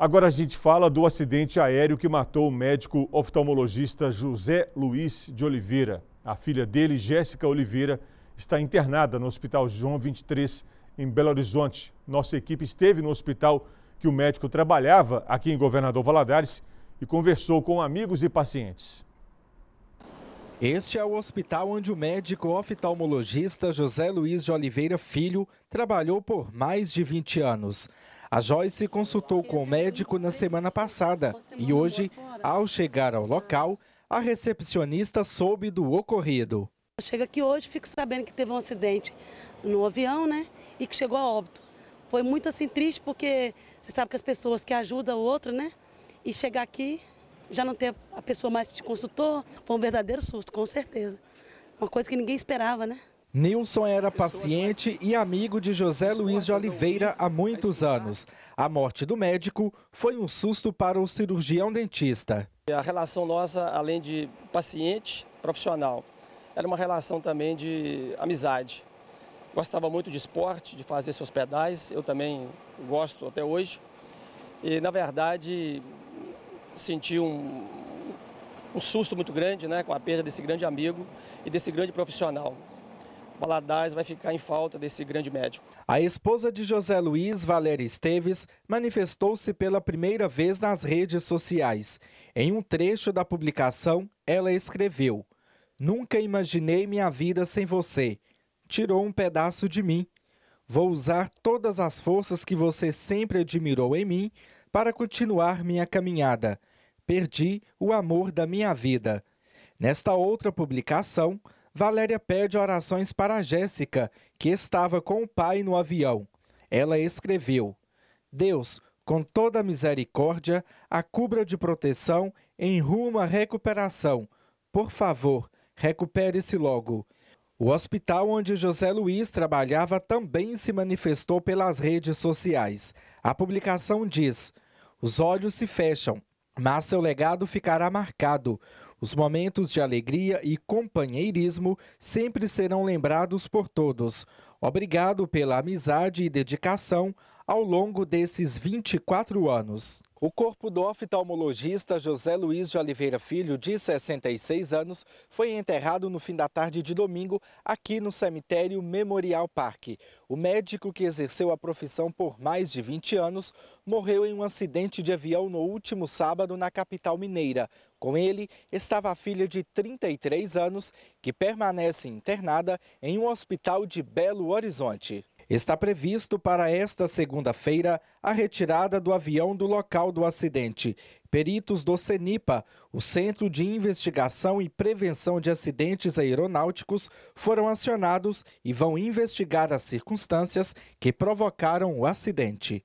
Agora a gente fala do acidente aéreo que matou o médico oftalmologista José Luiz de Oliveira. A filha dele, Jéssica Oliveira, está internada no Hospital João 23, em Belo Horizonte. Nossa equipe esteve no hospital que o médico trabalhava aqui em Governador Valadares e conversou com amigos e pacientes. Este é o hospital onde o médico oftalmologista José Luiz de Oliveira Filho trabalhou por mais de 20 anos. A Joyce consultou com o médico na semana passada e hoje, ao chegar ao local, a recepcionista soube do ocorrido. Chega aqui hoje, fico sabendo que teve um acidente no avião, né? E que chegou a óbito. Foi muito assim triste porque você sabe que as pessoas que ajudam o outro, né? E chegar aqui já não ter a pessoa mais que te consultou, foi um verdadeiro susto, com certeza. Uma coisa que ninguém esperava, né? Nilson era paciente e amigo de José Luiz de Oliveira há muitos anos. A morte do médico foi um susto para o cirurgião dentista. A relação nossa, além de paciente, profissional, era uma relação também de amizade. Gostava muito de esporte, de fazer seus pedais, eu também gosto até hoje. E, na verdade, senti um, um susto muito grande né, com a perda desse grande amigo e desse grande profissional. Baladares vai ficar em falta desse grande médico. A esposa de José Luiz, Valéria Esteves, manifestou-se pela primeira vez nas redes sociais. Em um trecho da publicação, ela escreveu: Nunca imaginei minha vida sem você. Tirou um pedaço de mim. Vou usar todas as forças que você sempre admirou em mim para continuar minha caminhada. Perdi o amor da minha vida. Nesta outra publicação, Valéria pede orações para Jéssica, que estava com o pai no avião. Ela escreveu: Deus, com toda misericórdia, a cubra de proteção em rumo à recuperação. Por favor, recupere-se logo. O hospital onde José Luiz trabalhava também se manifestou pelas redes sociais. A publicação diz: os olhos se fecham, mas seu legado ficará marcado. Os momentos de alegria e companheirismo sempre serão lembrados por todos. Obrigado pela amizade e dedicação ao longo desses 24 anos. O corpo do oftalmologista José Luiz de Oliveira Filho, de 66 anos, foi enterrado no fim da tarde de domingo aqui no cemitério Memorial Parque. O médico que exerceu a profissão por mais de 20 anos morreu em um acidente de avião no último sábado na capital mineira. Com ele estava a filha de 33 anos que permanece internada em um hospital de Belo Horizonte. Está previsto para esta segunda-feira a retirada do avião do local do acidente. Peritos do CENIPA, o Centro de Investigação e Prevenção de Acidentes Aeronáuticos, foram acionados e vão investigar as circunstâncias que provocaram o acidente.